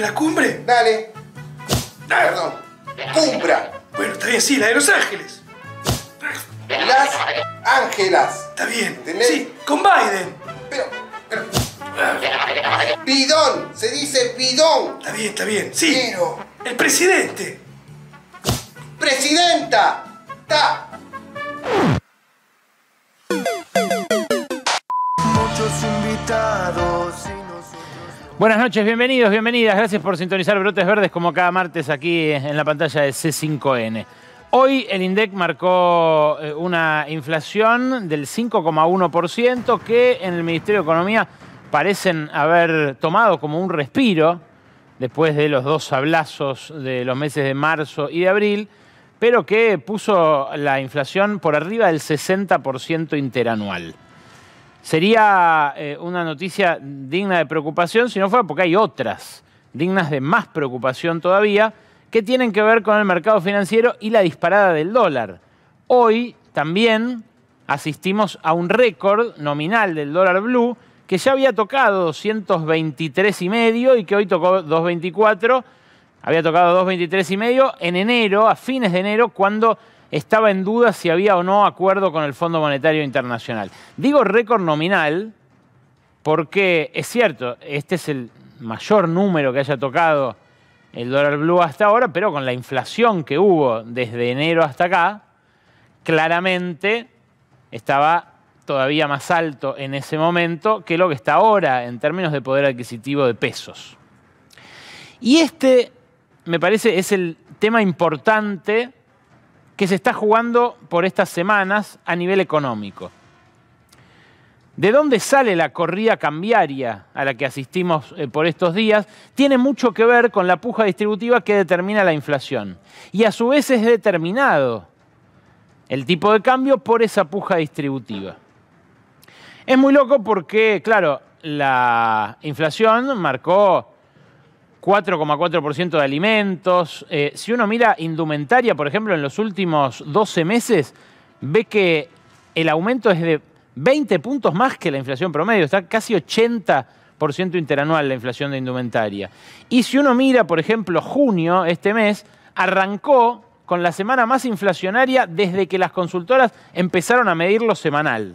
la cumbre? Dale. Perdón. Cumbra. Bueno, está bien, sí, la de Los Ángeles. Las Ángelas. Está bien. Sí, con Biden. Pero, pero. Bidón, se dice bidón. Está bien, está bien. Sí. Pero. El presidente. Presidenta. Ta. Muchos invitados. Buenas noches, bienvenidos, bienvenidas. Gracias por sintonizar Brotes Verdes como cada martes aquí en la pantalla de C5N. Hoy el INDEC marcó eh, una inflación del 5,1% que en el Ministerio de Economía parecen haber tomado como un respiro después de los dos ablazos de los meses de marzo y de abril, pero que puso la inflación por arriba del 60% interanual sería eh, una noticia digna de preocupación si no fuera porque hay otras dignas de más preocupación todavía que tienen que ver con el mercado financiero y la disparada del dólar. Hoy también asistimos a un récord nominal del dólar blue que ya había tocado 223 y medio y que hoy tocó 224. Había tocado 223 y medio en enero, a fines de enero, cuando estaba en duda si había o no acuerdo con el Fondo Monetario Internacional. Digo récord nominal porque es cierto, este es el mayor número que haya tocado el dólar blue hasta ahora, pero con la inflación que hubo desde enero hasta acá, claramente estaba todavía más alto en ese momento que lo que está ahora en términos de poder adquisitivo de pesos. Y este, me parece, es el tema importante que se está jugando por estas semanas a nivel económico. ¿De dónde sale la corrida cambiaria a la que asistimos eh, por estos días? Tiene mucho que ver con la puja distributiva que determina la inflación. Y a su vez es determinado el tipo de cambio por esa puja distributiva. Es muy loco porque, claro, la inflación marcó 4,4% de alimentos. Eh, si uno mira indumentaria, por ejemplo, en los últimos 12 meses, ve que el aumento es de 20 puntos más que la inflación promedio, está casi 80% interanual la inflación de indumentaria. Y si uno mira, por ejemplo, junio, este mes, arrancó con la semana más inflacionaria desde que las consultoras empezaron a medirlo semanal.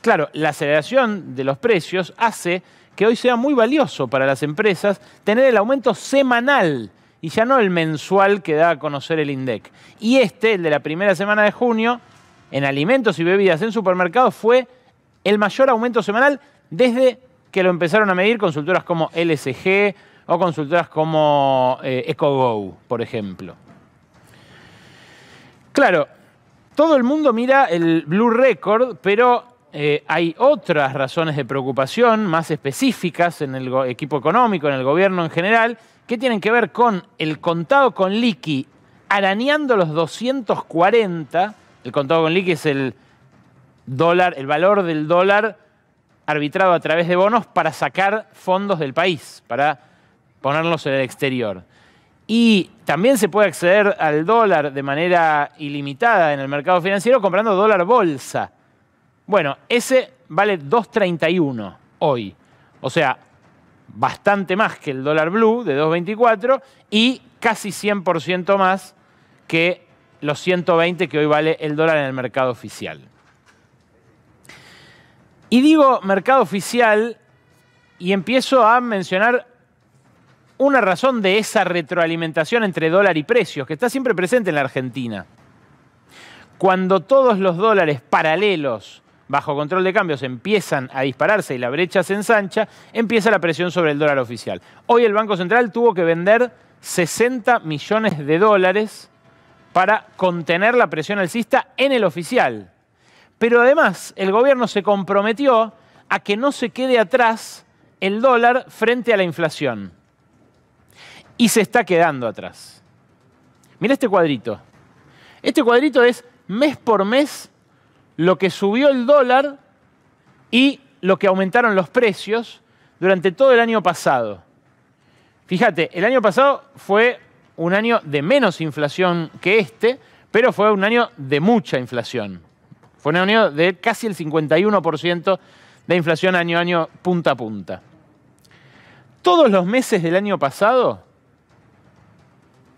Claro, la aceleración de los precios hace que hoy sea muy valioso para las empresas tener el aumento semanal y ya no el mensual que da a conocer el INDEC. Y este, el de la primera semana de junio, en alimentos y bebidas en supermercados, fue el mayor aumento semanal desde que lo empezaron a medir consultoras como LSG o consultoras como eh, EcoGo, por ejemplo. Claro, todo el mundo mira el Blue Record, pero eh, hay otras razones de preocupación más específicas en el equipo económico, en el gobierno en general, que tienen que ver con el contado con liqui arañando los 240. El contado con liqui es el dólar, el valor del dólar arbitrado a través de bonos para sacar fondos del país, para ponerlos en el exterior. Y también se puede acceder al dólar de manera ilimitada en el mercado financiero comprando dólar bolsa. Bueno, ese vale 2.31 hoy. O sea, bastante más que el dólar blue de 2.24 y casi 100% más que los 120 que hoy vale el dólar en el mercado oficial. Y digo mercado oficial y empiezo a mencionar una razón de esa retroalimentación entre dólar y precios, que está siempre presente en la Argentina. Cuando todos los dólares paralelos bajo control de cambios empiezan a dispararse y la brecha se ensancha, empieza la presión sobre el dólar oficial. Hoy el Banco Central tuvo que vender 60 millones de dólares para contener la presión alcista en el oficial. Pero además el gobierno se comprometió a que no se quede atrás el dólar frente a la inflación. Y se está quedando atrás. Mira este cuadrito. Este cuadrito es mes por mes lo que subió el dólar y lo que aumentaron los precios durante todo el año pasado. Fíjate, el año pasado fue un año de menos inflación que este, pero fue un año de mucha inflación. Fue un año de casi el 51% de inflación año a año punta a punta. Todos los meses del año pasado,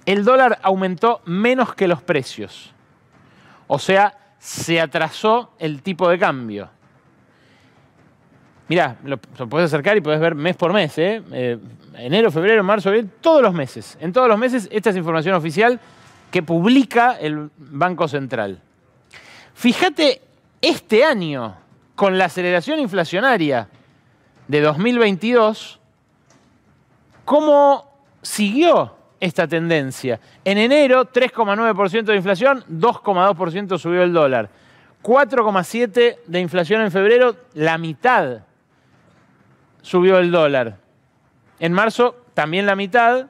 el dólar aumentó menos que los precios. O sea, se atrasó el tipo de cambio. Mirá, lo, puedes acercar y puedes ver mes por mes, ¿eh? Eh, enero, febrero, marzo, abril, todos los meses. En todos los meses, esta es información oficial que publica el Banco Central. Fíjate este año, con la aceleración inflacionaria de 2022, cómo siguió esta tendencia. En enero, 3,9% de inflación, 2,2% subió el dólar. 4,7% de inflación en febrero, la mitad subió el dólar. En marzo, también la mitad.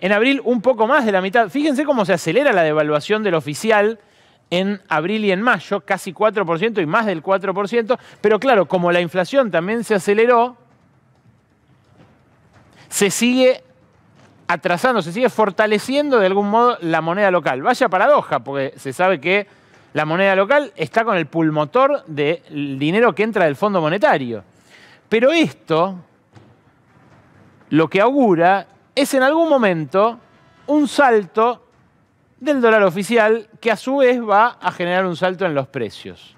En abril, un poco más de la mitad. Fíjense cómo se acelera la devaluación del oficial en abril y en mayo, casi 4% y más del 4%. Pero claro, como la inflación también se aceleró, se sigue atrasando, se sigue fortaleciendo de algún modo la moneda local. Vaya paradoja, porque se sabe que la moneda local está con el pulmotor del dinero que entra del Fondo Monetario. Pero esto lo que augura es en algún momento un salto del dólar oficial que a su vez va a generar un salto en los precios.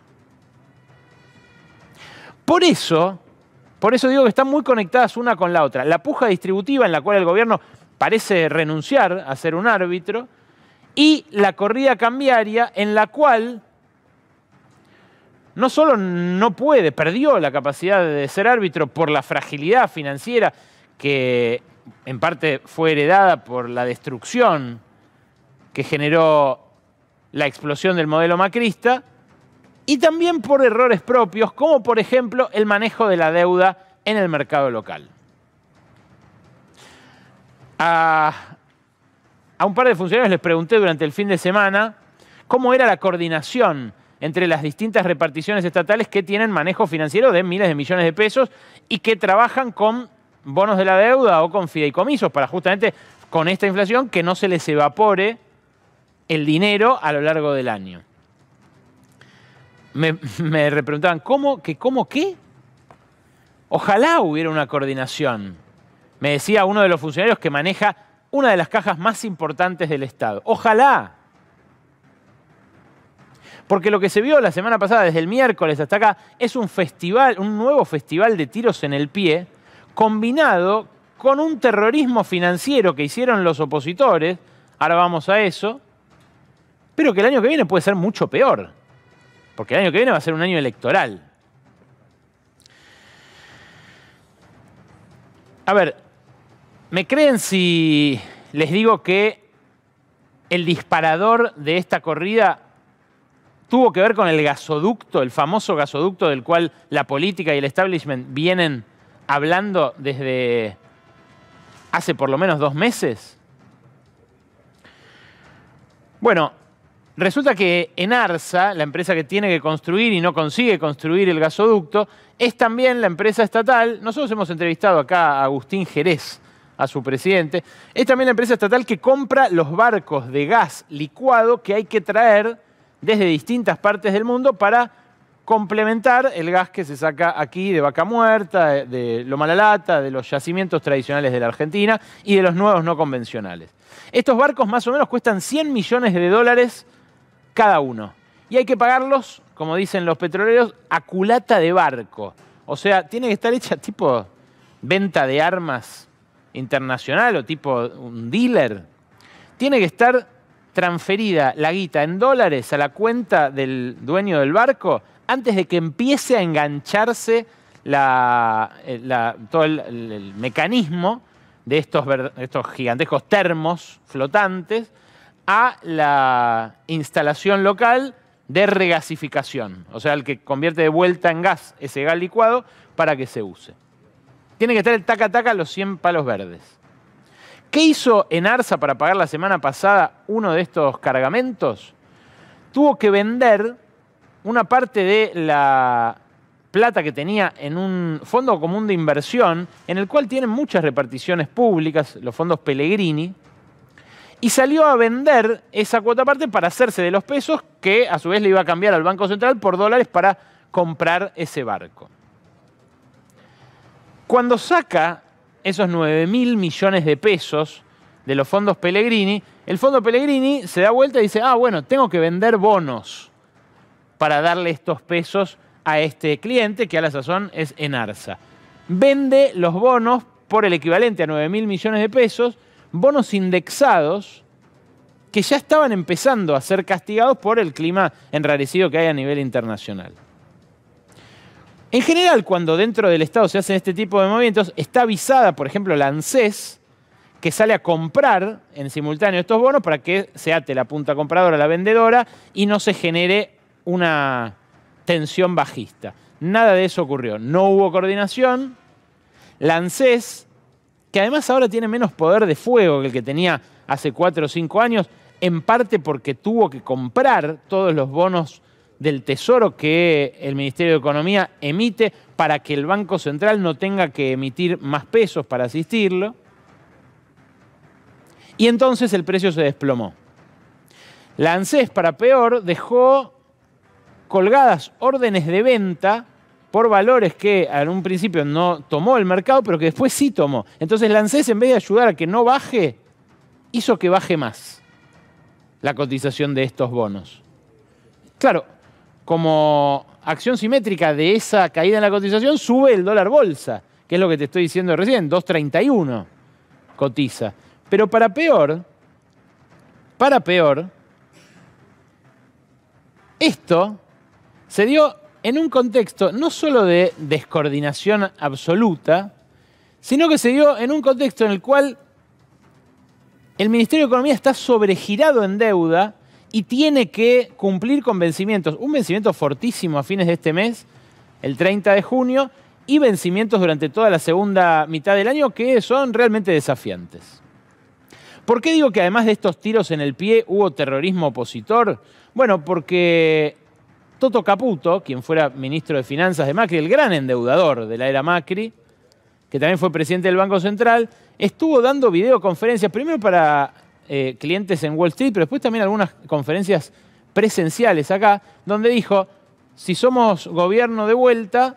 Por eso, por eso digo que están muy conectadas una con la otra. La puja distributiva en la cual el gobierno parece renunciar a ser un árbitro, y la corrida cambiaria en la cual no solo no puede, perdió la capacidad de ser árbitro por la fragilidad financiera que en parte fue heredada por la destrucción que generó la explosión del modelo macrista, y también por errores propios, como por ejemplo el manejo de la deuda en el mercado local. A, un par de funcionarios les pregunté durante el fin de semana cómo era la coordinación entre las distintas reparticiones estatales que tienen manejo financiero de miles de millones de pesos y que trabajan con bonos de la deuda o con fideicomisos para justamente con esta inflación que no se les evapore el dinero a lo largo del año. Me, preguntaban, ¿cómo? ¿Que, ¿Cómo qué? Ojalá hubiera una coordinación. Me decía uno de los funcionarios que maneja una de las cajas más importantes del Estado. Ojalá. Porque lo que se vio la semana pasada, desde el miércoles hasta acá, es un festival, un nuevo festival de tiros en el pie, combinado con un terrorismo financiero que hicieron los opositores, ahora vamos a eso, pero que el año que viene puede ser mucho peor, porque el año que viene va a ser un año electoral. A ver, ¿Me creen si les digo que el disparador de esta corrida tuvo que ver con el gasoducto, el famoso gasoducto del cual la política y el establishment vienen hablando desde hace por lo menos dos meses? Bueno, resulta que en Arsa, la empresa que tiene que construir y no consigue construir el gasoducto, es también la empresa estatal. Nosotros hemos entrevistado acá a Agustín Jerez, a su presidente. Es también la empresa estatal que compra los barcos de gas licuado que hay que traer desde distintas partes del mundo para complementar el gas que se saca aquí de Vaca Muerta, de Loma La de los yacimientos tradicionales de la Argentina y de los nuevos no convencionales. Estos barcos más o menos cuestan 100 millones de dólares cada uno. Y hay que pagarlos, como dicen los petroleros, a culata de barco. O sea, tiene que estar hecha tipo venta de armas internacional o tipo un dealer, tiene que estar transferida la guita en dólares a la cuenta del dueño del barco antes de que empiece a engancharse eh, todo el, mecanismo de estos, estos gigantescos termos flotantes a la instalación local de regasificación, o sea, el que convierte de vuelta en gas ese gas licuado para que se use. Tiene que estar el taca-taca a los 100 palos verdes. ¿Qué hizo Enarsa para pagar la semana pasada uno de estos cargamentos? Tuvo que vender una parte de la plata que tenía en un fondo común de inversión, en el cual tienen muchas reparticiones públicas, los fondos Pellegrini, y salió a vender esa cuota parte para hacerse de los pesos que a su vez le iba a cambiar al Banco Central por dólares para comprar ese barco. Cuando saca esos 9 mil millones de pesos de los fondos Pellegrini, el fondo Pellegrini se da vuelta y dice, ah, bueno, tengo que vender bonos para darle estos pesos a este cliente, que a la sazón es Enarza. Vende los bonos por el equivalente a 9 mil millones de pesos, bonos indexados que ya estaban empezando a ser castigados por el clima enrarecido que hay a nivel internacional. En general, cuando dentro del Estado se hacen este tipo de movimientos, está avisada, por ejemplo, la ANSES, que sale a comprar en simultáneo estos bonos para que se ate la punta compradora a la vendedora y no se genere una tensión bajista. Nada de eso ocurrió. No hubo coordinación. La ANSES, que además ahora tiene menos poder de fuego que el que tenía hace cuatro o cinco años, en parte porque tuvo que comprar todos los bonos del Tesoro que el Ministerio de Economía emite para que el Banco Central no tenga que emitir más pesos para asistirlo. Y entonces el precio se desplomó. La ANSES, para peor, dejó colgadas órdenes de venta por valores que en un principio no tomó el mercado, pero que después sí tomó. Entonces la ANSES, en vez de ayudar a que no baje, hizo que baje más la cotización de estos bonos. Claro, como acción simétrica de esa caída en la cotización, sube el dólar bolsa, que es lo que te estoy diciendo recién, 2.31 cotiza. Pero para peor, para peor, esto se dio en un contexto no solo de descoordinación absoluta, sino que se dio en un contexto en el cual el Ministerio de Economía está sobregirado en deuda y tiene que cumplir con vencimientos. Un vencimiento fortísimo a fines de este mes, el 30 de junio, y vencimientos durante toda la segunda mitad del año que son realmente desafiantes. ¿Por qué digo que además de estos tiros en el pie hubo terrorismo opositor? Bueno, porque Toto Caputo, quien fuera ministro de Finanzas de Macri, el gran endeudador de la era Macri, que también fue presidente del Banco Central, estuvo dando videoconferencias, primero para eh, clientes en Wall Street, pero después también algunas conferencias presenciales acá, donde dijo, si somos gobierno de vuelta,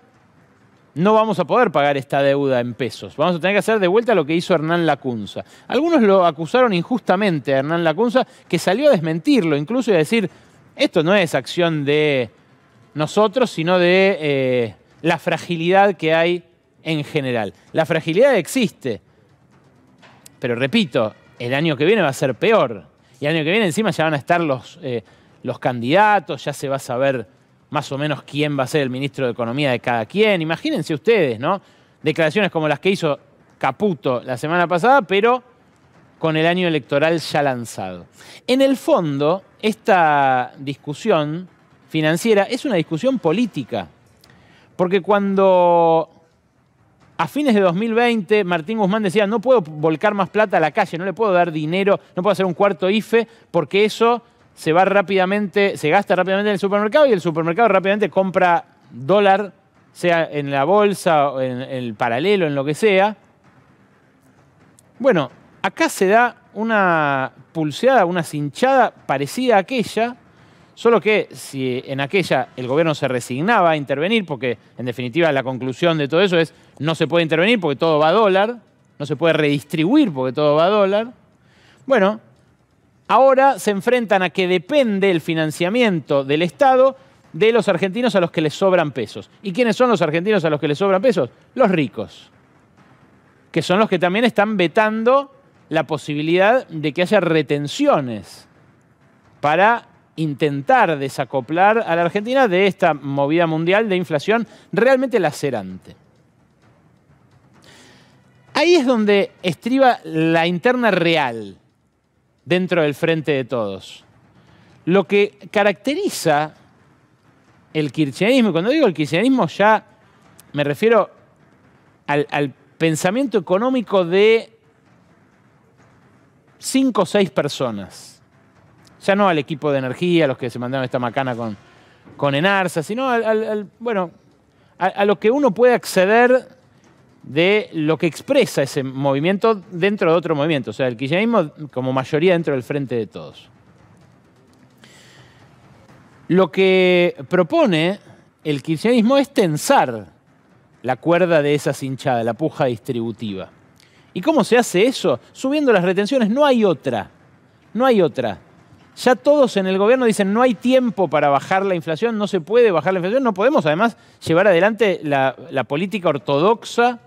no vamos a poder pagar esta deuda en pesos. Vamos a tener que hacer de vuelta lo que hizo Hernán Lacunza. Algunos lo acusaron injustamente a Hernán Lacunza, que salió a desmentirlo incluso a decir, esto no es acción de nosotros, sino de eh, la fragilidad que hay en general. La fragilidad existe. Pero repito, el año que viene va a ser peor. Y el año que viene encima ya van a estar los, eh, los candidatos, ya se va a saber más o menos quién va a ser el ministro de Economía de cada quien. Imagínense ustedes, ¿no? Declaraciones como las que hizo Caputo la semana pasada, pero con el año electoral ya lanzado. En el fondo, esta discusión financiera es una discusión política, porque cuando a fines de 2020, Martín Guzmán decía, no puedo volcar más plata a la calle, no le puedo dar dinero, no puedo hacer un cuarto IFE, porque eso se va rápidamente, se gasta rápidamente en el supermercado y el supermercado rápidamente compra dólar, sea en la bolsa, o en el paralelo, en lo que sea. Bueno, acá se da una pulseada, una cinchada parecida a aquella, Solo que si en aquella el gobierno se resignaba a intervenir, porque en definitiva la conclusión de todo eso es no se puede intervenir porque todo va a dólar, no se puede redistribuir porque todo va a dólar. Bueno, ahora se enfrentan a que depende el financiamiento del Estado de los argentinos a los que les sobran pesos. ¿Y quiénes son los argentinos a los que les sobran pesos? Los ricos, que son los que también están vetando la posibilidad de que haya retenciones para intentar desacoplar a la Argentina de esta movida mundial de inflación realmente lacerante. Ahí es donde estriba la interna real dentro del frente de todos. Lo que caracteriza el kirchnerismo, y cuando digo el kirchnerismo ya me refiero al pensamiento económico de cinco o seis personas sea, no al equipo de energía, a los que se mandaron esta macana con, con Enarza, sino al, bueno, a, a, lo que uno puede acceder de lo que expresa ese movimiento dentro de otro movimiento, o sea, el kirchnerismo como mayoría dentro del frente de todos. Lo que propone el kirchnerismo es tensar la cuerda de esa hinchadas, la puja distributiva. ¿Y cómo se hace eso? Subiendo las retenciones, no hay otra, no hay otra. Ya todos en el gobierno dicen no hay tiempo para bajar la inflación, no se puede bajar la inflación, no podemos además llevar adelante la, política ortodoxa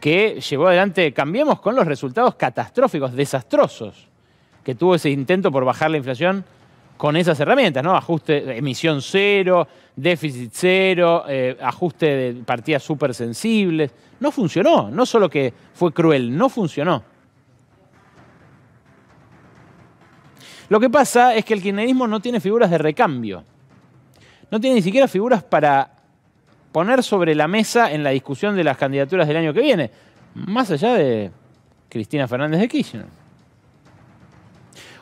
que llevó adelante Cambiemos con los resultados catastróficos, desastrosos, que tuvo ese intento por bajar la inflación con esas herramientas, ¿no? Ajuste, emisión cero, déficit cero, eh, ajuste de partidas súper sensibles. No funcionó, no solo que fue cruel, no funcionó. Lo que pasa es que el kirchnerismo no tiene figuras de recambio. No tiene ni siquiera figuras para poner sobre la mesa en la discusión de las candidaturas del año que viene, más allá de Cristina Fernández de Kirchner.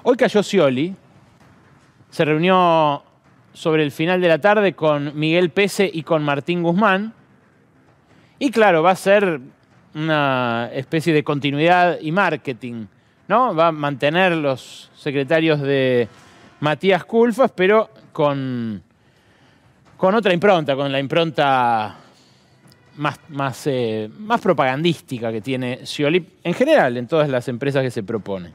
Hoy cayó Scioli, se reunió sobre el final de la tarde con Miguel Pese y con Martín Guzmán, y claro, va a ser una especie de continuidad y marketing ¿no? Va a mantener los secretarios de Matías Culfas, pero con, con otra impronta, con la impronta más, más, eh, propagandística que tiene Ciolip en general en todas las empresas que se propone.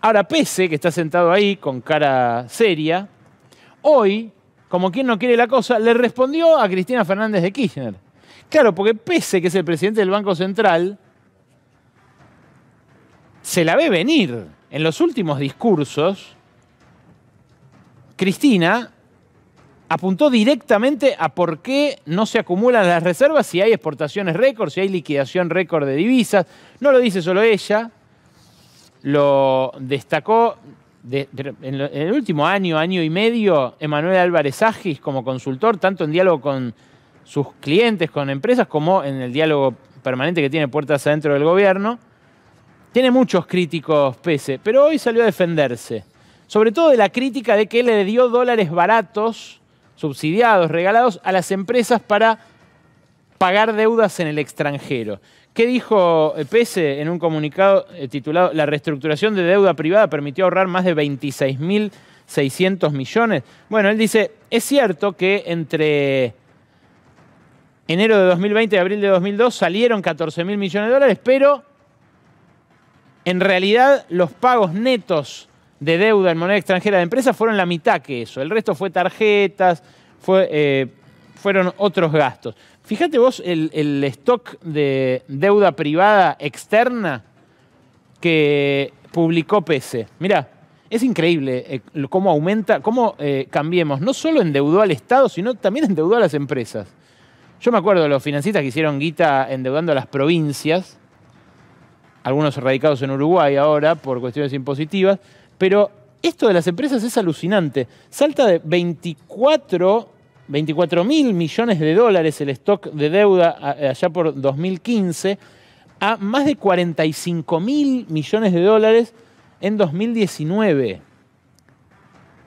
Ahora, Pese, que está sentado ahí con cara seria, hoy, como quien no quiere la cosa, le respondió a Cristina Fernández de Kirchner. Claro, porque Pese, que es el presidente del Banco Central, se la ve venir. En los últimos discursos, Cristina apuntó directamente a por qué no se acumulan las reservas si hay exportaciones récord, si hay liquidación récord de divisas. No lo dice solo ella, lo destacó en, el último año, año y medio, Emanuel Álvarez Agis como consultor, tanto en diálogo con sus clientes, con empresas, como en el diálogo permanente que tiene puertas adentro del gobierno, tiene muchos críticos Pese, pero hoy salió a defenderse. Sobre todo de la crítica de que le dio dólares baratos, subsidiados, regalados a las empresas para pagar deudas en el extranjero. ¿Qué dijo eh, Pese en un comunicado eh, titulado La reestructuración de deuda privada permitió ahorrar más de 26.600 millones? Bueno, él dice, es cierto que entre enero de 2020 y abril de 2002 salieron 14.000 millones de dólares, pero en realidad, los pagos netos de deuda en moneda extranjera de empresas fueron la mitad que eso. El resto fue tarjetas, eh, fueron otros gastos. Fíjate vos el, stock de deuda privada externa que publicó PESE. Mirá, es increíble eh, cómo aumenta, cómo eh, cambiemos. No solo endeudó al Estado, sino también endeudó a las empresas. Yo me acuerdo de los financistas que hicieron guita endeudando a las provincias algunos radicados en Uruguay ahora por cuestiones impositivas, pero esto de las empresas es alucinante. Salta de 24 24 mil millones de dólares el stock de deuda eh, allá por 2015 a más de 45 mil millones de dólares en 2019.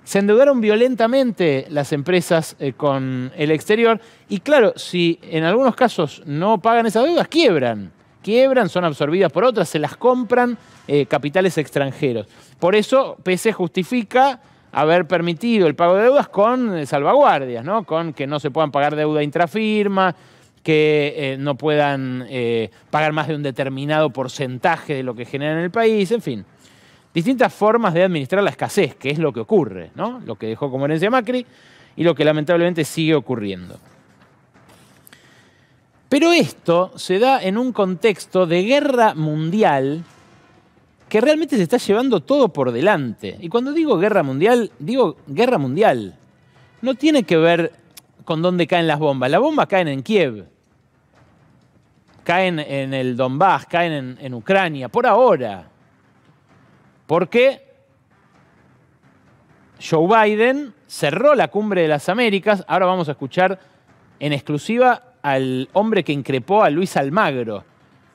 Se endeudaron violentamente las empresas eh, con el exterior y claro, si en algunos casos no pagan esas deudas, quiebran quiebran, son absorbidas por otras, se las compran eh, capitales extranjeros. Por eso PC justifica haber permitido el pago de deudas con eh, salvaguardias, ¿no? Con que no se puedan pagar deuda intrafirma, que eh, no puedan pagar más de un determinado porcentaje de lo que genera en el país, en fin. Distintas formas de administrar la escasez, que es lo que ocurre, ¿no? Lo que dejó como herencia Macri y lo que lamentablemente sigue ocurriendo. Pero esto se da en un contexto de guerra mundial que realmente se está llevando todo por delante. Y cuando digo guerra mundial, digo guerra mundial. No tiene que ver con dónde caen las bombas. Las bombas caen en Kiev, caen en el Donbass, caen en, Ucrania, por ahora. Porque Joe Biden cerró la cumbre de las Américas. Ahora vamos a escuchar en exclusiva al hombre que increpó a Luis Almagro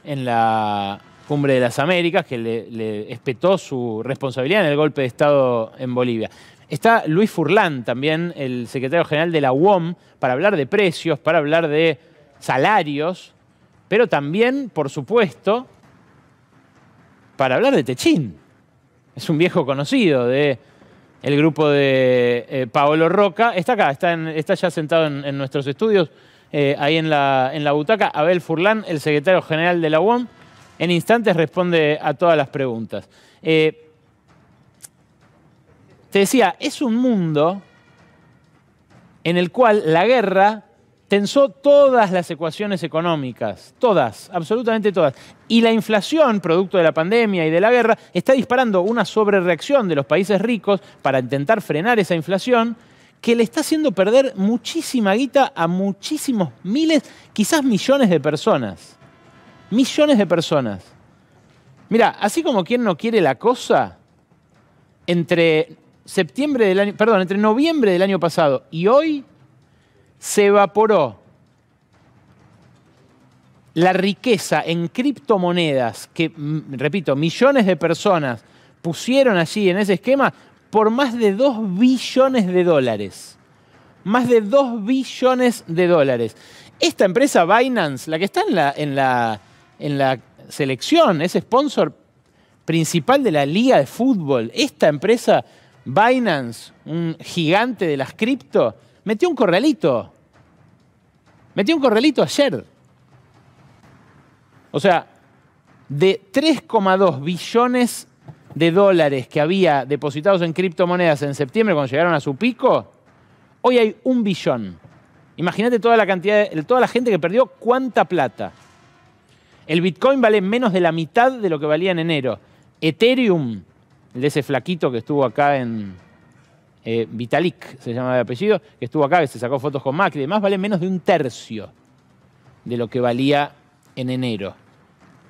en la Cumbre de las Américas, que le, espetó su responsabilidad en el golpe de Estado en Bolivia. Está Luis Furlan, también el secretario general de la UOM, para hablar de precios, para hablar de salarios, pero también, por supuesto, para hablar de Techín. Es un viejo conocido de el grupo de eh, Paolo Roca. Está acá, está, ya sentado en nuestros estudios. Eh, ahí en la, butaca. Abel Furlan, el secretario general de la UOM, en instantes responde a todas las preguntas. Eh, te decía, es un mundo en el cual la guerra tensó todas las ecuaciones económicas, todas, absolutamente todas. Y la inflación, producto de la pandemia y de la guerra, está disparando una sobrereacción de los países ricos para intentar frenar esa inflación que le está haciendo perder muchísima guita a muchísimos miles, quizás millones de personas. Millones de personas. Mira, así como quien no quiere la cosa, entre septiembre del año, perdón, entre noviembre del año pasado y hoy se evaporó la riqueza en criptomonedas que, repito, millones de personas pusieron allí en ese esquema por más de 2 billones de dólares. Más de 2 billones de dólares. Esta empresa Binance, la que está en la, en la, en la selección, es sponsor principal de la liga de fútbol. Esta empresa Binance, un gigante de las cripto, metió un corralito. Metió un corralito ayer. O sea, de 3,2 billones de de dólares que había depositados en criptomonedas en septiembre cuando llegaron a su pico, hoy hay un billón. Imagínate toda la cantidad, de, toda la gente que perdió cuánta plata. El Bitcoin vale menos de la mitad de lo que valía en enero. Ethereum, el de ese flaquito que estuvo acá en eh, Vitalik, se llama de apellido, que estuvo acá, que se sacó fotos con Macri y demás, vale menos de un tercio de lo que valía en enero.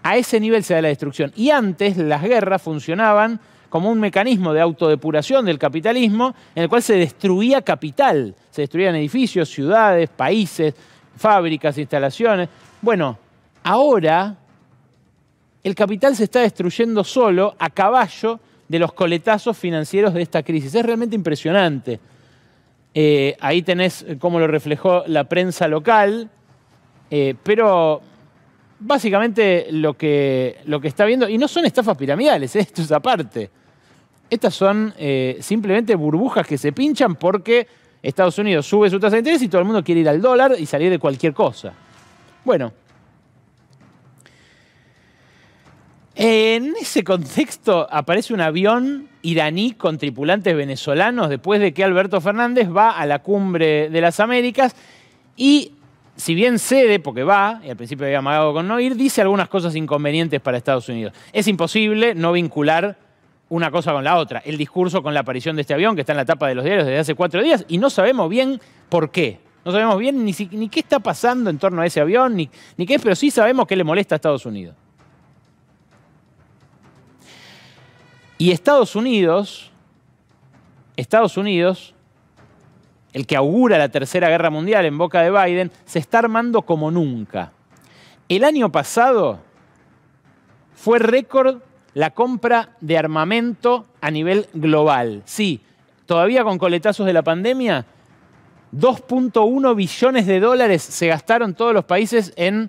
A ese nivel se da la destrucción. Y antes las guerras funcionaban como un mecanismo de autodepuración del capitalismo en el cual se destruía capital, se destruían edificios, ciudades, países, fábricas, instalaciones. Bueno, ahora el capital se está destruyendo solo a caballo de los coletazos financieros de esta crisis. Es realmente impresionante. Eh, ahí tenés cómo lo reflejó la prensa local, eh, pero básicamente lo que, lo que está viendo, y no son estafas piramidales, eh, esto es aparte. Estas son eh, simplemente burbujas que se pinchan porque Estados Unidos sube su tasa de interés y todo el mundo quiere ir al dólar y salir de cualquier cosa. Bueno, en ese contexto aparece un avión iraní con tripulantes venezolanos después de que Alberto Fernández va a la cumbre de las Américas y si bien cede, porque va, y al principio había amagado con no ir, dice algunas cosas inconvenientes para Estados Unidos. Es imposible no vincular una cosa con la otra. El discurso con la aparición de este avión que está en la tapa de los diarios desde hace cuatro días y no sabemos bien por qué. No sabemos bien ni, qué está pasando en torno a ese avión, ni, ni qué es, pero sí sabemos que le molesta a Estados Unidos. Y Estados Unidos, Estados Unidos el que augura la Tercera Guerra Mundial en boca de Biden, se está armando como nunca. El año pasado fue récord la compra de armamento a nivel global. Sí, todavía con coletazos de la pandemia, 2.1 billones de dólares se gastaron todos los países en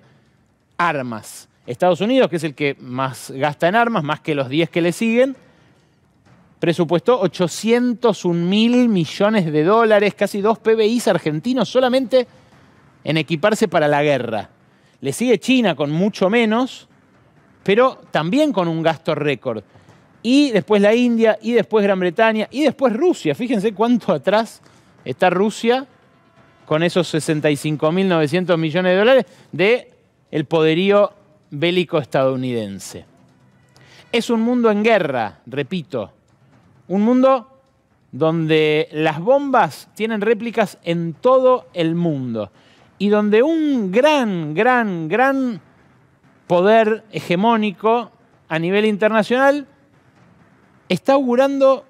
armas. Estados Unidos, que es el que más gasta en armas, más que los 10 que le siguen, presupuestó 801 mil millones de dólares, casi dos PBIs argentinos solamente en equiparse para la guerra. Le sigue China con mucho menos, pero también con un gasto récord. Y después la India, y después Gran Bretaña, y después Rusia. Fíjense cuánto atrás está Rusia con esos 65.900 millones de dólares de el poderío bélico estadounidense. Es un mundo en guerra, repito, un mundo donde las bombas tienen réplicas en todo el mundo y donde un gran, gran, gran poder hegemónico a nivel internacional está augurando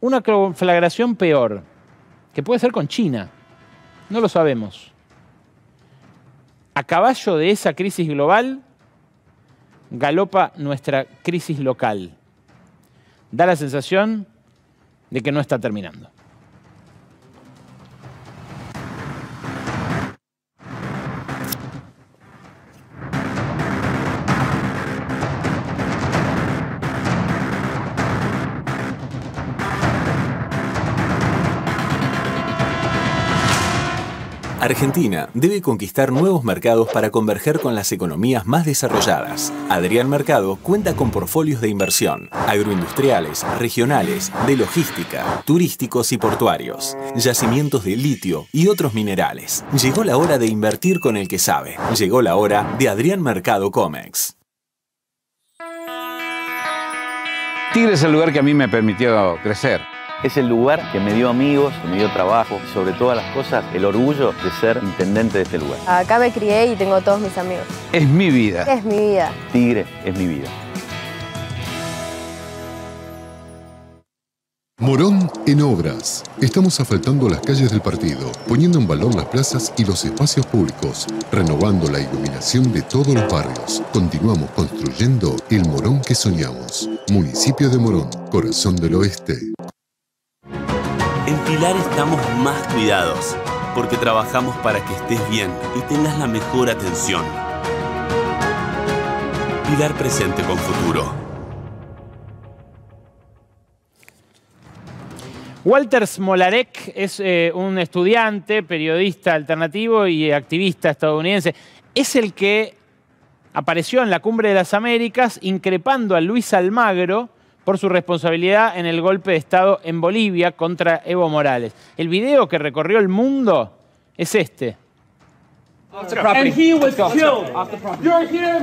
una conflagración peor, que puede ser con China, no lo sabemos. A caballo de esa crisis global, galopa nuestra crisis local. Da la sensación de que no está terminando. Argentina debe conquistar nuevos mercados para converger con las economías más desarrolladas. Adrián Mercado cuenta con portfolios de inversión, agroindustriales, regionales, de logística, turísticos y portuarios, yacimientos de litio y otros minerales. Llegó la hora de invertir con el que sabe. Llegó la hora de Adrián Mercado Comex. Tigre es el lugar que a mí me permitió crecer es el lugar que me dio amigos, que me dio trabajo y sobre todas las cosas el orgullo de ser intendente de este lugar. Acá me crié y tengo todos mis amigos. Es mi vida. Es mi vida. Tigre es mi vida. Morón en obras. Estamos asfaltando las calles del partido, poniendo en valor las plazas y los espacios públicos, renovando la iluminación de todos los barrios. Continuamos construyendo el Morón que soñamos. Municipio de Morón, corazón del oeste. Estamos más cuidados, porque trabajamos para que estés bien y tengas la mejor atención. Pilar presente con futuro. Walter Smolarek es eh, un estudiante, periodista alternativo y activista estadounidense. Es el que apareció en la Cumbre de las Américas increpando a Luis Almagro por su responsabilidad en el golpe de Estado en Bolivia contra Evo Morales. El video que recorrió el mundo es este. And he was killed. You're here.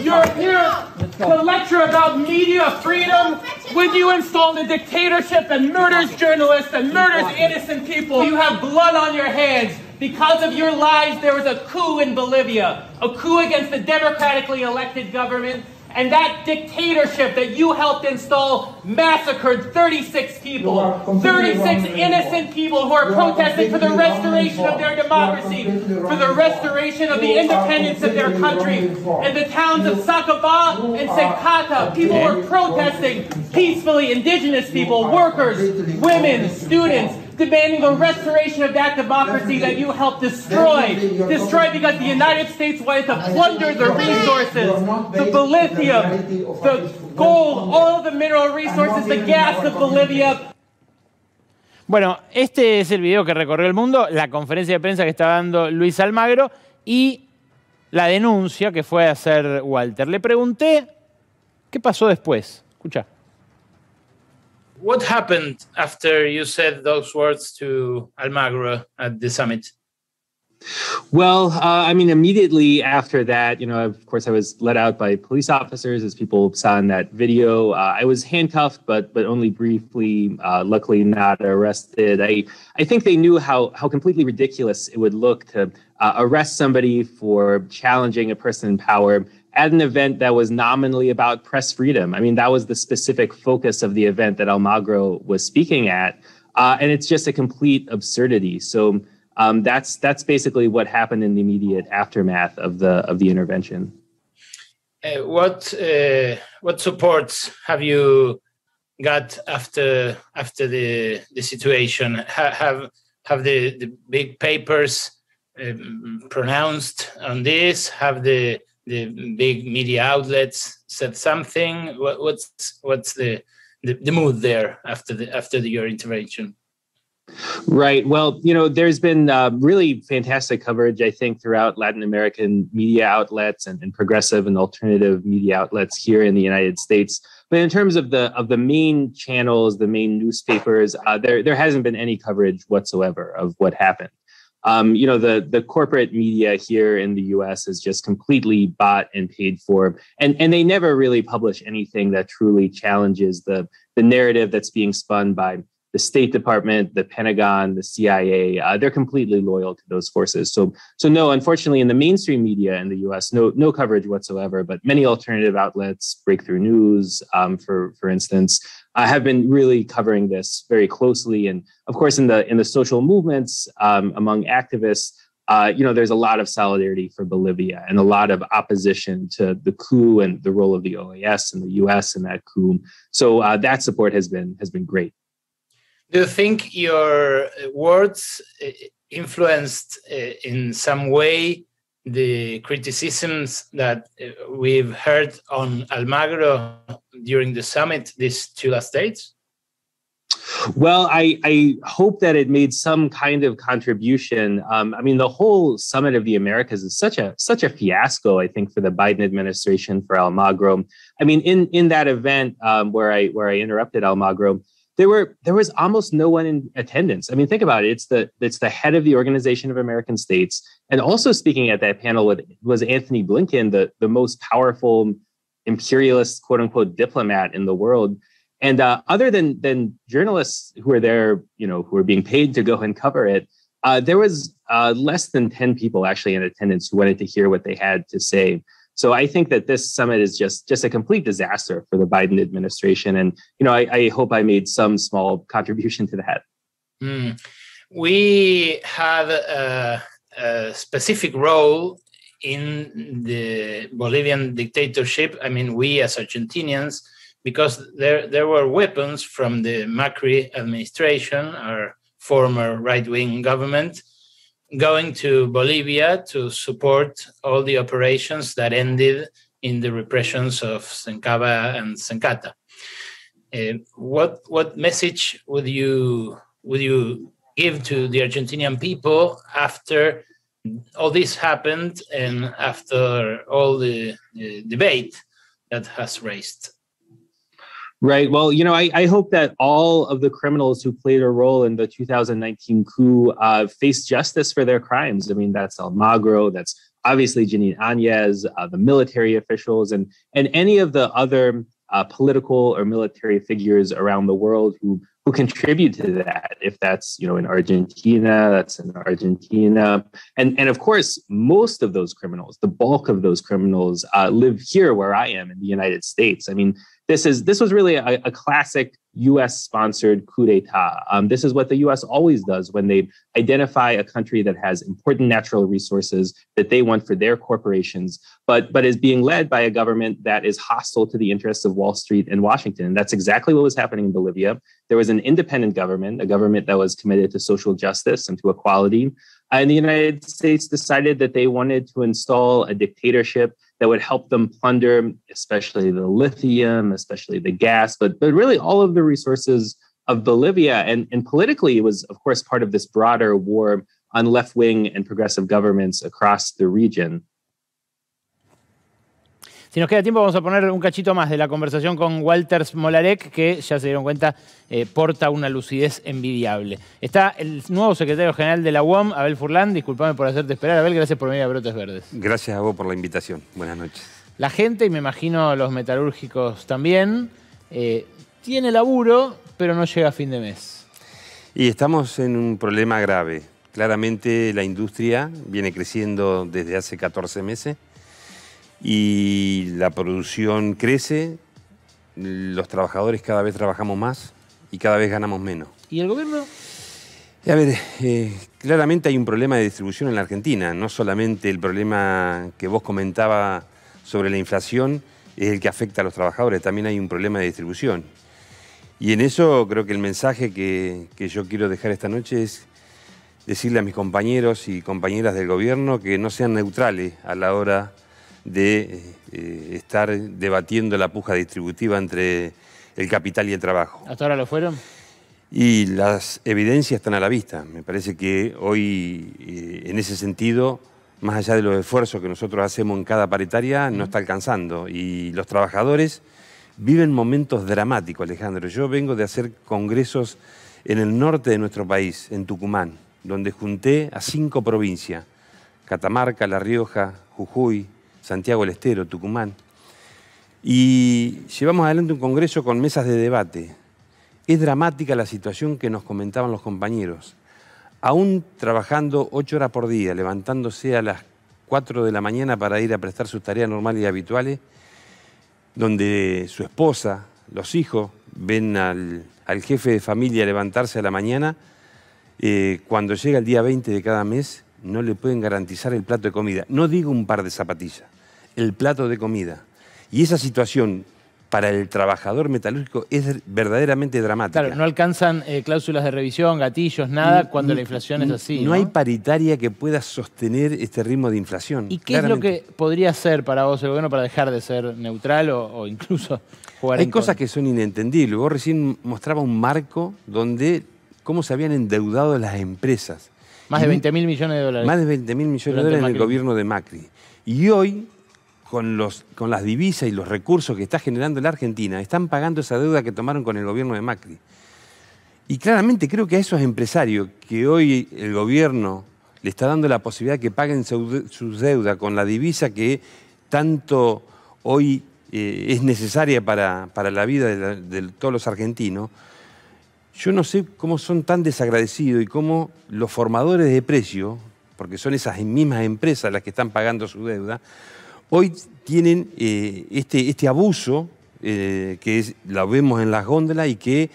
You're here to lecture about media freedom when you install a dictatorship and murders journalists and murders innocent people. You have blood on your hands. Because of your lies, there was a coup in Bolivia, a coup against the democratically elected government and that dictatorship that you helped install massacred 36 people, 36 innocent people who are protesting for the restoration of their democracy, for the restoration of the independence of their country. In the towns of Sakaba and Sekata, people were protesting peacefully, indigenous people, workers, women, students, demanding a restoration of that democracy that you helped destroy. Destroy because the United States wanted to plunder the resources, the Bolivia, the gold, all the mineral resources, the gas of Bolivia. Bueno, este es el video que recorrió el mundo, la conferencia de prensa que está dando Luis Almagro y la denuncia que fue a hacer Walter. Le pregunté qué pasó después. Escucha. What happened after you said those words to Almagro at the summit? Well, uh, I mean, immediately after that, you know, of course, I was let out by police officers, as people saw in that video. Uh, I was handcuffed, but but only briefly. Uh, luckily, not arrested. I I think they knew how how completely ridiculous it would look to uh, arrest somebody for challenging a person in power at an event that was nominally about press freedom. I mean, that was the specific focus of the event that Almagro was speaking at. Uh, and it's just a complete absurdity. So um, that's that's basically what happened in the immediate aftermath of the of the intervention. Uh, what uh, what supports have you got after after the the situation? Ha have have the, the big papers um, pronounced on this? Have the the big media outlets said something. What, what's what's the, the, the mood there after the after the, your intervention? Right. Well, you know, there's been uh, really fantastic coverage, I think, throughout Latin American media outlets and, and progressive and alternative media outlets here in the United States. But in terms of the of the main channels, the main newspapers, uh, there there hasn't been any coverage whatsoever of what happened um, you know the the corporate media here in the U.S. is just completely bought and paid for, and and they never really publish anything that truly challenges the the narrative that's being spun by the State Department, the Pentagon, the CIA, uh, they're completely loyal to those forces. So, so no, unfortunately, in the mainstream media in the U.S., no, no coverage whatsoever. But many alternative outlets, Breakthrough News, um, for for instance, uh, have been really covering this very closely. And of course, in the in the social movements um, among activists, uh, you know, there's a lot of solidarity for Bolivia and a lot of opposition to the coup and the role of the OAS and the U.S. in that coup. So uh, that support has been has been great. Do you think your uh, words uh, influenced uh, in some way the criticisms that we've heard on Almagro during the summit these two last days? Well, I, I hope that it made some kind of contribution. Um, I mean, the whole summit of the Americas is such a such a fiasco. I think for the Biden administration for Almagro. I mean, in in that event um, where I where I interrupted Almagro, there were there was almost no one in attendance. I mean, think about it. It's the it's the head of the Organization of American States, and also speaking at that panel with, was Anthony Blinken, the the most powerful imperialist quote unquote diplomat in the world. And uh, other than than journalists who are there, you know, who are being paid to go and cover it, uh, there was uh, less than ten people actually in attendance who wanted to hear what they had to say. So I think that this summit is just just a complete disaster for the Biden administration. And you know, I, I hope I made some small contribution to that. Mm. We have a, a specific role in the Bolivian dictatorship. I mean, we as Argentinians, because there there were weapons from the Macri administration, our former right wing government going to Bolivia to support all the operations that ended in the repressions of Sencava and Sencata. Uh, what what message would you would you give to the Argentinian people after all this happened and after all the, the debate that has raised? Right. Well, you know, I, I, hope that all of the criminals who played a role in the 2019 coup uh, face justice for their crimes. I mean, that's Almagro, that's obviously Janine Añez, uh, the military officials, and and any of the other uh, political or military figures around the world who who contribute to that. If that's you know in Argentina, that's in Argentina, and and of course most of those criminals, the bulk of those criminals, uh, live here where I am in the United States. I mean this is this was really a, a classic U.S. sponsored coup d'état. Um, this is what the U.S. always does when they identify a country that has important natural resources that they want for their corporations, but but is being led by a government that is hostile to the interests of Wall Street and Washington. And that's exactly what was happening in Bolivia. There was an independent government, a government that was committed to social justice and to equality, and the United States decided that they wanted to install a dictatorship that would help them plunder, especially the lithium, especially the gas, but, but really all of the resources of Bolivia. And, and politically, it was, of course, part of this broader war on left wing and progressive governments across the region. Si nos queda tiempo, vamos a poner un cachito más de la conversación con Walters Molarek, que ya se dieron cuenta, eh, porta una lucidez envidiable. Está el nuevo secretario general de la UOM, Abel Furlán. Disculpame por hacerte esperar, Abel. Gracias por venir a Brotes Verdes. Gracias a vos por la invitación. Buenas noches. La gente, y me imagino los metalúrgicos también, eh, tiene laburo, pero no llega a fin de mes. Y estamos en un problema grave. Claramente la industria viene creciendo desde hace 14 meses y la producción crece, los trabajadores cada vez trabajamos más y cada vez ganamos menos. ¿Y el gobierno? A ver, eh, claramente hay un problema de distribución en la Argentina, no solamente el problema que vos comentaba sobre la inflación es el que afecta a los trabajadores, también hay un problema de distribución. Y en eso creo que el mensaje que, que yo quiero dejar esta noche es decirle a mis compañeros y compañeras del gobierno que no sean neutrales a la hora de eh, estar debatiendo la puja distributiva entre el capital y el trabajo. ¿Hasta ahora lo fueron? Y las evidencias están a la vista. Me parece que hoy, eh, en ese sentido, más allá de los esfuerzos que nosotros hacemos en cada paritaria, no está alcanzando. Y los trabajadores viven momentos dramáticos, Alejandro. Yo vengo de hacer congresos en el norte de nuestro país, en Tucumán, donde junté a cinco provincias, Catamarca, La Rioja, Jujuy, Santiago del Estero, Tucumán. Y llevamos adelante un congreso con mesas de debate. Es dramática la situación que nos comentaban los compañeros. Aún trabajando ocho horas por día, levantándose a las 4 de la mañana para ir a prestar sus tareas normales y habituales, donde su esposa, los hijos, ven al, jefe de familia levantarse a la mañana, eh, cuando llega el día 20 de cada mes no le pueden garantizar el plato de comida. No digo un par de zapatillas, el plato de comida. Y esa situación para el trabajador metalúrgico es verdaderamente dramática. Claro, no alcanzan eh, cláusulas de revisión, gatillos, nada, cuando la inflación es así. No, hay paritaria que pueda sostener este ritmo de inflación. ¿Y qué es lo que podría hacer para vos el gobierno para dejar de ser neutral o, incluso jugar Hay cosas que son inentendibles. Vos recién mostraba un marco donde cómo se habían endeudado las empresas. Más de 20 mil millones de dólares. Más de 20 mil millones de dólares en el gobierno de Macri. Y hoy con, las divisas y los recursos que está generando la Argentina, están pagando esa deuda que tomaron con el gobierno de Macri. Y claramente creo que a esos empresarios que hoy el gobierno le está dando la posibilidad de que paguen su, deuda con la divisa que tanto hoy eh, es necesaria para, la vida de, de, todos los argentinos, yo no sé cómo son tan desagradecidos y cómo los formadores de Precio, porque son esas mismas empresas las que están pagando su deuda, Hoy tienen eh, este, este, abuso eh, que lo la vemos en las góndolas y que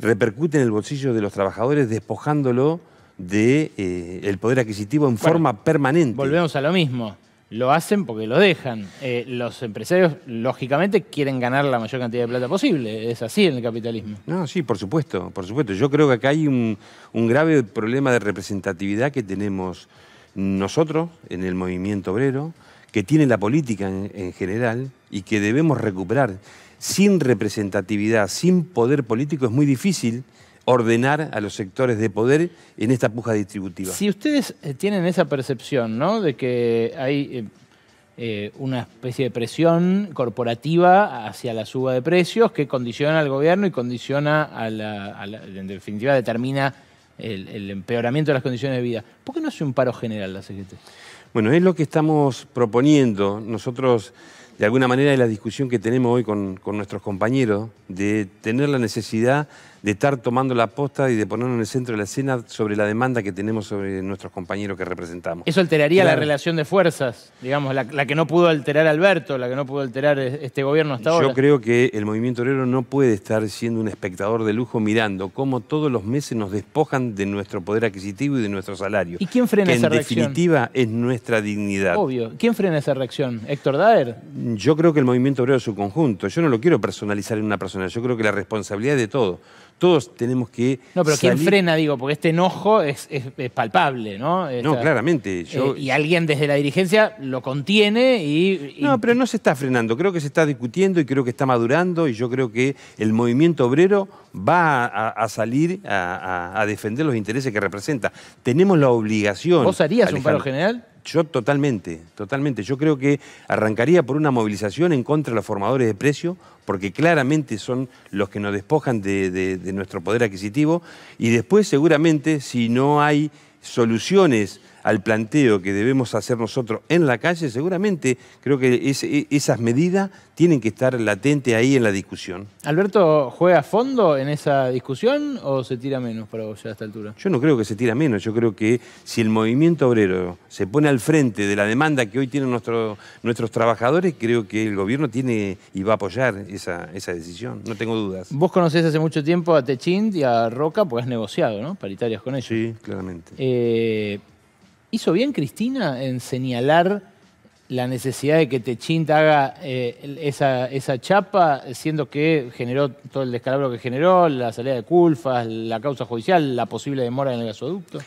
repercute en el bolsillo de los trabajadores despojándolo del eh, poder adquisitivo en forma permanente. Volvemos a lo mismo. Lo hacen porque lo dejan. los empresarios, lógicamente, quieren ganar la mayor cantidad de plata posible. Es así en el capitalismo. No, sí, por supuesto, por supuesto. Yo creo que acá hay un grave problema de representatividad que tenemos nosotros en el movimiento obrero, que tiene la política en, general y que debemos recuperar. Sin representatividad, sin poder político, es muy difícil ordenar a los sectores de poder en esta puja distributiva. Si ustedes eh, tienen esa percepción, ¿no? De que hay eh, eh, una especie de presión corporativa hacia la suba de precios que condiciona al gobierno y condiciona a la, en definitiva determina el, el, empeoramiento de las condiciones de vida. ¿Por qué no hace un paro general la CGT? Bueno, es lo que estamos proponiendo nosotros, de alguna manera, en la discusión que tenemos hoy con, con nuestros compañeros, de tener la necesidad de estar tomando la aposta y de ponernos en el centro de la escena sobre la demanda que tenemos sobre nuestros compañeros que representamos. Eso alteraría la relación de fuerzas, digamos, la, que no pudo alterar Alberto, la que no pudo alterar este gobierno hasta ahora. Yo creo que el movimiento obrero no puede estar siendo un espectador de lujo mirando cómo todos los meses nos despojan de nuestro poder adquisitivo y de nuestro salario. ¿Y quién frena esa reacción? En definitiva es nuestra dignidad. Obvio. ¿Quién frena esa reacción? ¿Héctor Daer? Yo creo que el movimiento obrero es su conjunto. Yo no lo quiero personalizar en una persona. Yo creo que la responsabilidad es de todo todos tenemos que. No, pero ¿quién frena, digo? Porque este enojo es, palpable, ¿no? no, claramente. Eh, y alguien desde la dirigencia lo contiene y, No, pero no se está frenando. Creo que se está discutiendo y creo que está madurando y yo creo que el movimiento obrero va a, salir a, defender los intereses que representa. Tenemos la obligación. ¿Vos harías un paro general? yo totalmente, totalmente. Yo creo que arrancaría por una movilización en contra de los formadores de precio, porque claramente son los que nos despojan de, de nuestro poder adquisitivo. Y después, seguramente, si no hay soluciones al planteo que debemos hacer nosotros en la calle, seguramente creo que e, esas medidas tienen que estar latentes ahí en la discusión. ¿Alberto juega a fondo en esa discusión o se tira menos para vos ya a esta altura? Yo no creo que se tira menos, yo creo que si el movimiento obrero se pone al frente de la demanda que hoy tienen nuestros trabajadores, creo que el gobierno tiene y va a apoyar esa, decisión, no tengo dudas. Vos conocés hace mucho tiempo a Techint y a Roca porque has negociado, ¿no? Paritarias con ellos. Sí, claramente. Eh, ¿Hizo bien Cristina en señalar la necesidad de que Techint haga eh, esa, chapa, siendo que generó todo el descalabro que generó, la salida de culfas, la causa judicial, la posible demora en el gasoducto?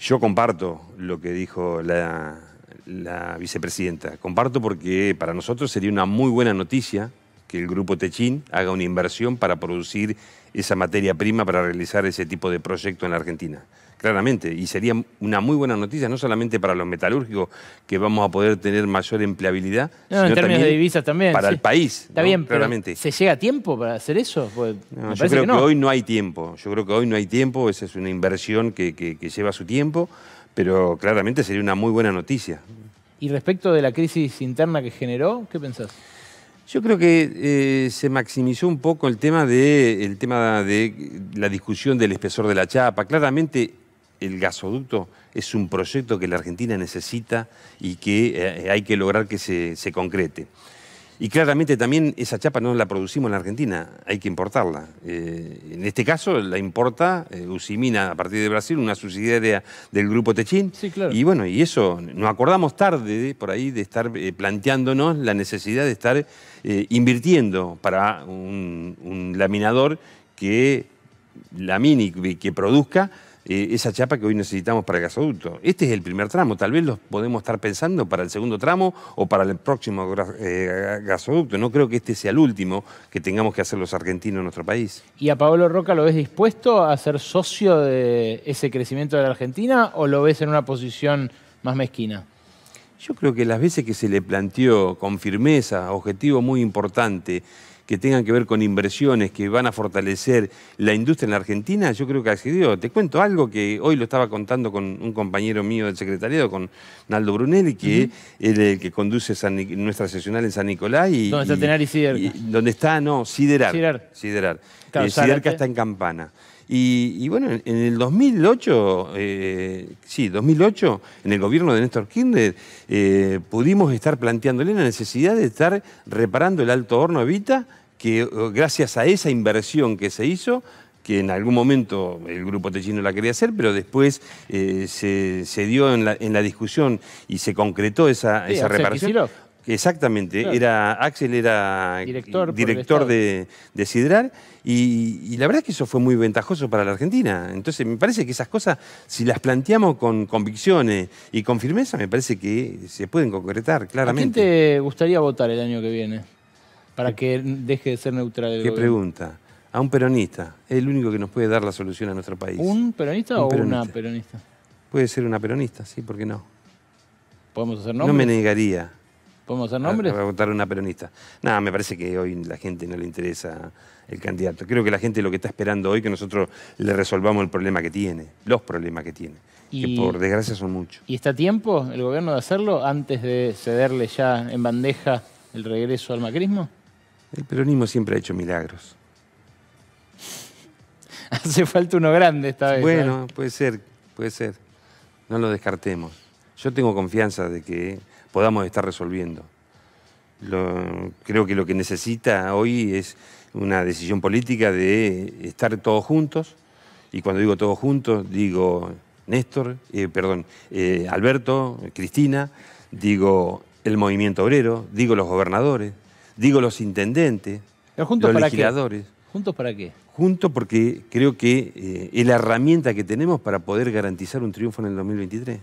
Yo comparto lo que dijo la, la vicepresidenta. Comparto porque para nosotros sería una muy buena noticia que el grupo Techín haga una inversión para producir esa materia prima para realizar ese tipo de proyecto en la Argentina claramente, y sería una muy buena noticia, no solamente para los metalúrgicos, que vamos a poder tener mayor empleabilidad, sino en términos de divisas también. Para el país. Está bien, claramente. ¿se llega a tiempo para hacer eso? Pues, yo creo que, hoy no hay tiempo, yo creo que hoy no hay tiempo, esa es una inversión que, lleva su tiempo, pero claramente sería una muy buena noticia. ¿Y respecto de la crisis interna que generó, qué pensás? Yo creo que eh, se maximizó un poco el tema de el tema de la discusión del espesor de la chapa. Claramente el gasoducto es un proyecto que la Argentina necesita y que eh, hay que lograr que se, concrete. Y claramente también esa chapa no la producimos en la Argentina, hay que importarla. Eh, en este caso la importa eh, Usimina a partir de Brasil, una subsidiaria del Grupo Techín. Sí, claro. Y bueno, y eso, nos acordamos tarde por ahí de estar planteándonos la necesidad de estar invirtiendo para un, laminador que lamine, que produzca esa chapa que hoy necesitamos para el gasoducto. Este es el primer tramo, tal vez lo podemos estar pensando para el segundo tramo o para el próximo eh, gasoducto. No creo que este sea el último que tengamos que hacer los argentinos en nuestro país. ¿Y a Pablo Roca lo ves dispuesto a ser socio de ese crecimiento de la Argentina o lo ves en una posición más mezquina? Yo creo que las veces que se le planteó con firmeza, objetivo muy importante, que tengan que ver con inversiones que van a fortalecer la industria en la Argentina, yo creo que ha accedió. Te cuento algo que hoy lo estaba contando con un compañero mío del secretariado, con Naldo Brunelli, que es el que conduce nuestra sesional en San Nicolás. Y, ¿Dónde está Tenar y donde está, no, Siderar. Siderar. Siderar. que eh, está en Campana. Y, bueno, en el 2008, eh, sí, 2008, en el gobierno de Néstor Kirchner, eh, pudimos estar planteándole la necesidad de estar reparando el alto horno Vita que eh, gracias a esa inversión que se hizo, que en algún momento el grupo Techino la quería hacer, pero después eh, se, dio en la, discusión y se concretó esa, sí, esa reparación. Exactamente, era, Axel era director, de, de, y, la verdad es que eso fue muy ventajoso para la Argentina. Entonces me parece que esas cosas, si las planteamos con convicciones y con firmeza, me parece que se pueden concretar claramente. ¿A quién te gustaría votar el año que viene? para que deje de ser neutral. ¿Qué pregunta? A un peronista. Es el único que nos puede dar la solución a nuestro país. ¿Un peronista o una peronista? Puede ser una peronista, sí, ¿por qué no? ¿Podemos hacer nombres? No me negaría. ¿Podemos hacer nombres? Para votar una peronista. Nada, me parece que hoy la gente no le interesa el candidato. Creo que la gente lo que está esperando hoy es que nosotros le resolvamos el problema que tiene, los problemas que tiene, que por desgracia son muchos. ¿Y está a tiempo el gobierno de hacerlo antes de cederle ya en bandeja el regreso al macrismo? El peronismo siempre ha hecho milagros. Hace falta uno grande esta vez. Bueno, puede ser, puede ser. No lo descartemos. Yo tengo confianza de que podamos estar resolviendo. creo que lo que necesita hoy es una decisión política de estar todos juntos. Y cuando digo todos juntos, digo Néstor, eh, perdón, eh, Alberto, Cristina, digo el movimiento obrero, digo los gobernadores, digo los intendentes, los legisladores. ¿Juntos para qué? Juntos porque creo que eh, es la herramienta que tenemos para poder garantizar un triunfo en el 2023.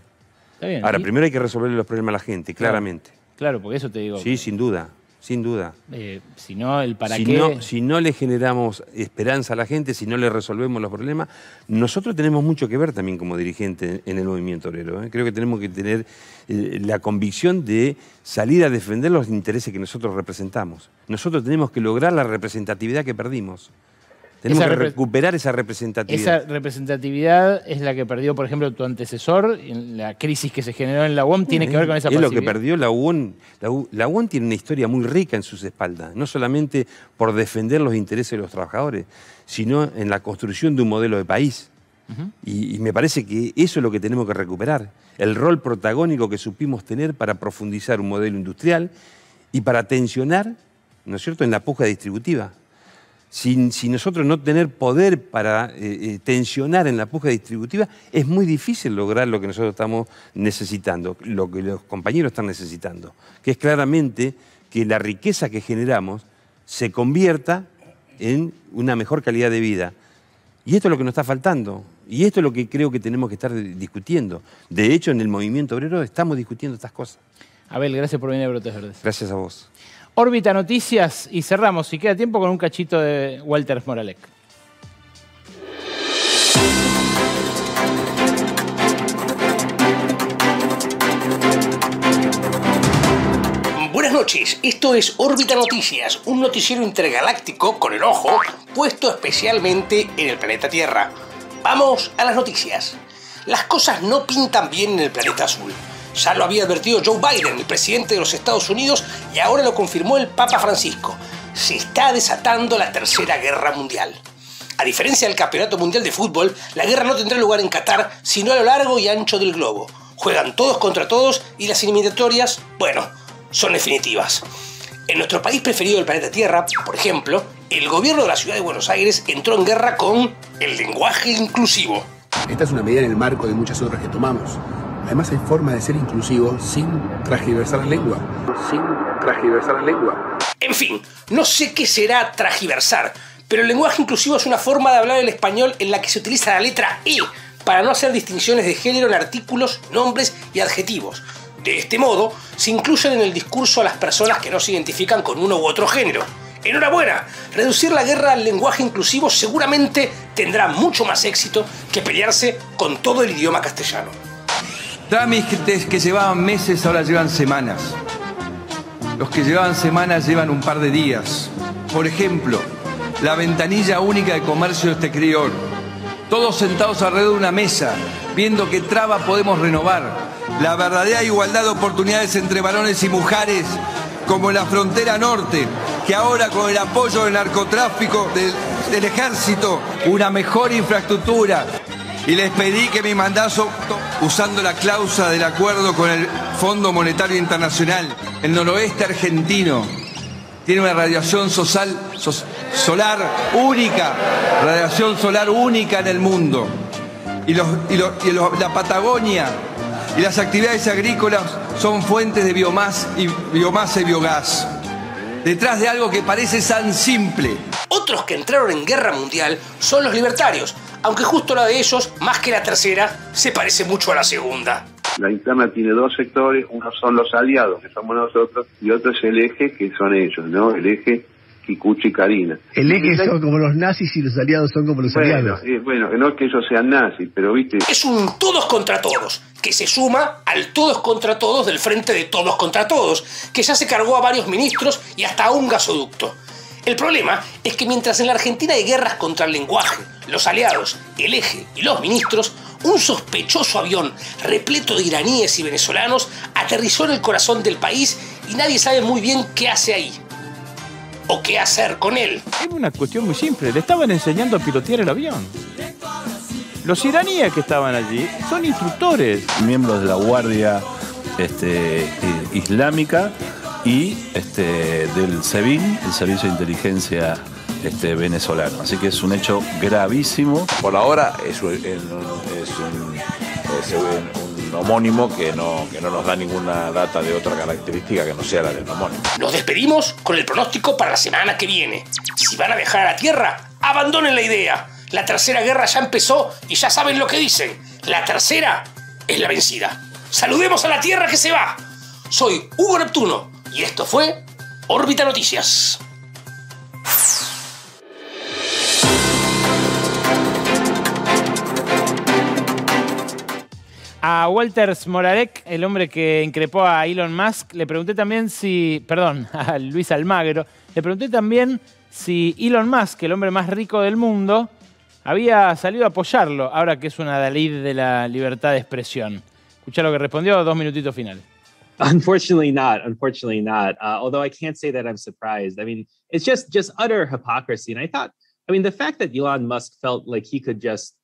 Está bien, Ahora, primero hay que resolver los problemas a la gente, claramente. Claro, claro porque eso te digo. Sí, sin duda sin duda. Eh, si no, el para qué... si no le generamos esperanza a la gente, si no le resolvemos los problemas, nosotros tenemos mucho que ver también como dirigente en el movimiento obrero. ¿eh? Creo que tenemos que tener eh, la convicción de salir a defender los intereses que nosotros representamos. Nosotros tenemos que lograr la representatividad que perdimos. Tenemos que recuperar esa representatividad. Esa representatividad es la que perdió, por ejemplo, tu antecesor. En la crisis que se generó en la UOM tiene que eh, ver con esa Es lo que perdió la UOM. La, UOM tiene una historia muy rica en sus espaldas, no solamente por defender los intereses de los trabajadores, sino en la construcción de un modelo de país. y, y, me parece que eso es lo que tenemos que recuperar, el rol protagónico que supimos tener para profundizar un modelo industrial y para tensionar, ¿no es cierto?, en la puja distributiva sin, nosotros no tener poder para eh, eh, tensionar en la puja distributiva, es muy difícil lograr lo que nosotros estamos necesitando, lo que los compañeros están necesitando, que es claramente que la riqueza que generamos se convierta en una mejor calidad de vida. Y esto es lo que nos está faltando, y esto es lo que creo que tenemos que estar discutiendo. De hecho, en el movimiento obrero estamos discutiendo estas cosas. Abel, gracias por venir a Brotes Verdes. Gracias a vos órbita noticias y cerramos, si queda tiempo, con un cachito de Walter Moralek. Buenas noches, esto es Órbita Noticias, un noticiero intergaláctico con el ojo puesto especialmente en el planeta Tierra. Vamos a las noticias. Las cosas no pintan bien en el planeta azul. Ya lo había advertido Joe Biden, el presidente de los Estados Unidos, y ahora lo confirmó el Papa Francisco. Se está desatando la Tercera Guerra Mundial. A diferencia del Campeonato Mundial de Fútbol, la guerra no tendrá lugar en Qatar, sino a lo largo y ancho del globo. Juegan todos contra todos y las eliminatorias, bueno, son definitivas. En nuestro país preferido del planeta Tierra, por ejemplo, el gobierno de la ciudad de Buenos Aires entró en guerra con el lenguaje inclusivo. Esta es una medida en el marco de muchas otras que tomamos Además hay forma de ser inclusivo sin transgiversar la lengua. Sin transgiversar la lengua. En fin, no sé qué será transgiversar, pero el lenguaje inclusivo es una forma de hablar el español en la que se utiliza la letra E para no hacer distinciones de género en artículos, nombres y adjetivos. De este modo, se incluyen en el discurso a las personas que no se identifican con uno u otro género. Enhorabuena, reducir la guerra al lenguaje inclusivo seguramente tendrá mucho más éxito que pelearse con todo el idioma castellano. Trámites que llevaban meses ahora llevan semanas. Los que llevaban semanas llevan un par de días. Por ejemplo, la ventanilla única de comercio de este criol. Todos sentados alrededor de una mesa, viendo qué traba podemos renovar. La verdadera igualdad de oportunidades entre varones y mujeres, como en la frontera norte, que ahora con el apoyo del narcotráfico, del ejército, una mejor infraestructura, y les pedí que mi mandazo, usando la cláusula del acuerdo con el Fondo Monetario Internacional. El noroeste argentino tiene una radiación solar única, radiación solar única en el mundo. Y, la Patagonia y las actividades agrícolas son fuentes de biomasa y, biomasa y biogás. Detrás de algo que parece tan simple. Otros que entraron en guerra mundial son los libertarios, aunque justo la de ellos, más que la tercera, se parece mucho a la segunda. La interna tiene dos sectores, uno son los aliados, que somos nosotros, y otro es el eje, que son ellos, ¿no? El eje Kikuchi y Karina. El eje son como los nazis y los aliados son como los aliados. Eh, bueno, no es que ellos sean nazis, pero viste... Es un todos contra todos, que se suma al todos contra todos del frente de todos contra todos, que ya se cargó a varios ministros y hasta a un gasoducto. El problema es que mientras en la Argentina hay guerras contra el lenguaje, los aliados, el eje y los ministros, un sospechoso avión repleto de iraníes y venezolanos aterrizó en el corazón del país y nadie sabe muy bien qué hace ahí o qué hacer con él. Es una cuestión muy simple, le estaban enseñando a pilotear el avión. Los iraníes que estaban allí son instructores. Miembros de la Guardia este, Islámica y este, del SEBIN, el Servicio de Inteligencia este, venezolano. Así que es un hecho gravísimo. Por ahora es un, homónimo que no, que no nos da ninguna data de otra característica que no sea la del homónimo. Nos despedimos con el pronóstico para la semana que viene. Si van a viajar a la Tierra, abandonen la idea. La tercera guerra ya empezó y ya saben lo que dicen. La tercera es la vencida. Saludemos a la Tierra que se va. Soy Hugo Neptuno y esto fue Órbita Noticias. a Walters Morarek, el hombre que increpó a Elon Musk, le pregunté también si, perdón, a Luis Almagro, le pregunté también si Elon Musk, el hombre más rico del mundo, había salido a apoyarlo, ahora que es una Dalí de la libertad de expresión. Escucha lo que respondió, dos minutitos finales. Unfortunately not, unfortunately not. Uh, although I can't say that I'm surprised. I mean, it's just just utter hypocrisy. And I thought, I mean, the fact that Elon Musk felt like he could just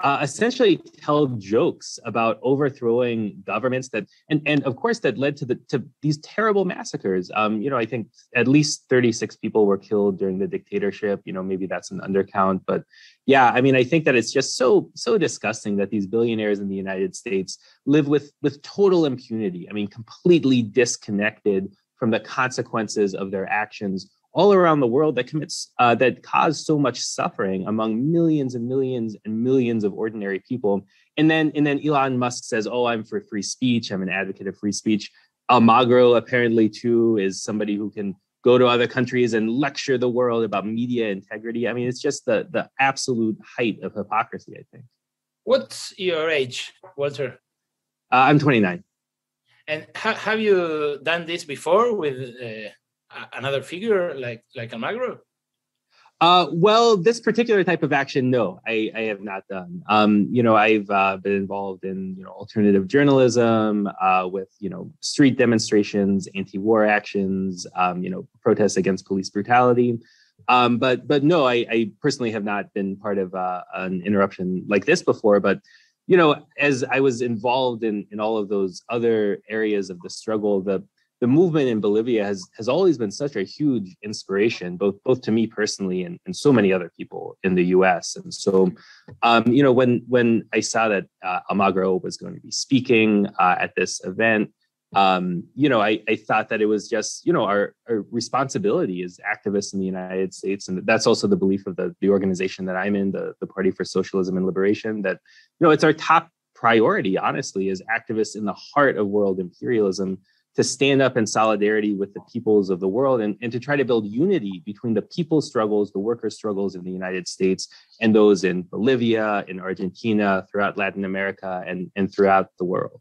uh, essentially tell jokes about overthrowing governments that and and of course that led to the to these terrible massacres um you know i think at least 36 people were killed during the dictatorship you know maybe that's an undercount but yeah i mean i think that it's just so so disgusting that these billionaires in the united states live with with total impunity i mean completely disconnected from the consequences of their actions all around the world that commits uh, that caused so much suffering among millions and millions and millions of ordinary people and then and then elon musk says oh i'm for free speech i'm an advocate of free speech almagro apparently too is somebody who can go to other countries and lecture the world about media integrity i mean it's just the the absolute height of hypocrisy i think what's your age walter uh, i'm 29 and ha have you done this before with uh another figure like like Almagro? Uh, well, this particular type of action, no, I, I have not done. Um, you know, I've uh, been involved in you know alternative journalism uh, with you know street demonstrations, anti-war actions, um, you know protests against police brutality. Um, but but no, I, I, personally have not been part of uh, an interruption like this before. But you know, as I was involved in in all of those other areas of the struggle, the the movement in Bolivia has has always been such a huge inspiration, both both to me personally and, and so many other people in the U.S. And so, um, you know, when when I saw that uh, Almagro was going to be speaking uh, at this event, um, you know, I, I thought that it was just you know our, our responsibility as activists in the United States, and that's also the belief of the the organization that I'm in, the the Party for Socialism and Liberation, that you know it's our top priority, honestly, as activists in the heart of world imperialism to stand up in solidarity with the peoples of the world and, and to try to build unity between the people's struggles, the workers' struggles in the United States and those in Bolivia, in Argentina, throughout Latin America, and, and throughout the world.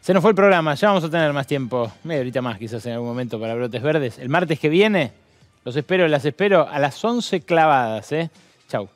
Se nos fue el programa, ya vamos a tener más tiempo, media horita más quizás en algún momento para Brotes Verdes. El martes que viene, los espero, las espero a las 11 clavadas. ¿eh? Chau.